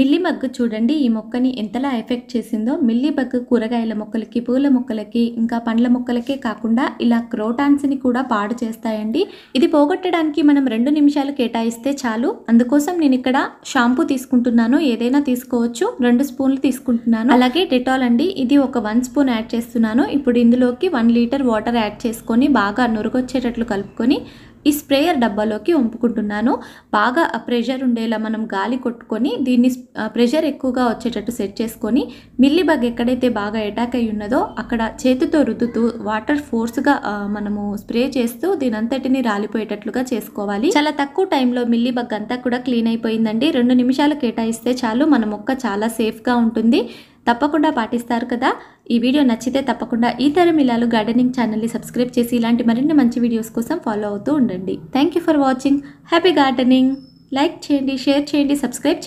మిల్లి చూడండి ఈ మొక్కని ఎంతలా ఎఫెక్ట్ చేసిందో మిల్లిమగ్గు కూరగాయల మొక్కలకి పూల మొక్కలకి ఇంకా పండ్ల మొక్కలకే కాకుండా ఇలా క్రోటాన్స్ని కూడా పాడు చేస్తాయండి ఇది పోగొట్టడానికి మనం రెండు నిమిషాలు కేటాయిస్తే చాలు అందుకోసం నేను ఇక్కడ షాంపూ తీసుకుంటున్నాను ఏదైనా తీసుకోవచ్చు రెండు స్పూన్లు తీసుకుంటున్నాను అలాగే డెటాల్ అండి ఇది ఒక వన్ స్పూన్ యాడ్ చేస్తున్నాను ఇప్పుడు ఇందులోకి వన్ లీటర్ వాటర్ యాడ్ చేసుకొని బాగా నురుగొచ్చేటట్లు కలుపుకొని ఈ స్ప్రేయర్ డబ్బాలోకి వంపుకుంటున్నాను బాగా ప్రెషర్ ఉండేలా మనం గాలి కొట్టుకొని దీన్ని ప్రెషర్ ఎక్కువగా వచ్చేటట్టు సెట్ చేసుకొని మిల్లీ బగ్ ఎక్కడైతే బాగా అటాక్ అయి ఉన్నదో అక్కడ చేతితో రుద్దుతూ వాటర్ ఫోర్స్గా మనము స్ప్రే చేస్తూ దీనంతటిని రాలిపోయేటట్లుగా చేసుకోవాలి చాలా తక్కువ టైంలో మిల్లీ బగ్ అంతా కూడా క్లీన్ అయిపోయిందండి రెండు నిమిషాలు కేటాయిస్తే చాలు మన మొక్క చాలా సేఫ్గా ఉంటుంది తప్పకుండా పాటిస్తారు కదా ఈ వీడియో నచ్చితే తప్పకుండా ఈ తరం ఇలాలు గార్డెనింగ్ ఛానల్ని సబ్స్క్రైబ్ చేసి ఇలాంటి మరిన్ని మంచి వీడియోస్ కోసం ఫాలో అవుతూ ఉండండి thank you for watching happy gardening like చేయండి షేర్ చేయండి సబ్స్క్రైబ్ చేయండి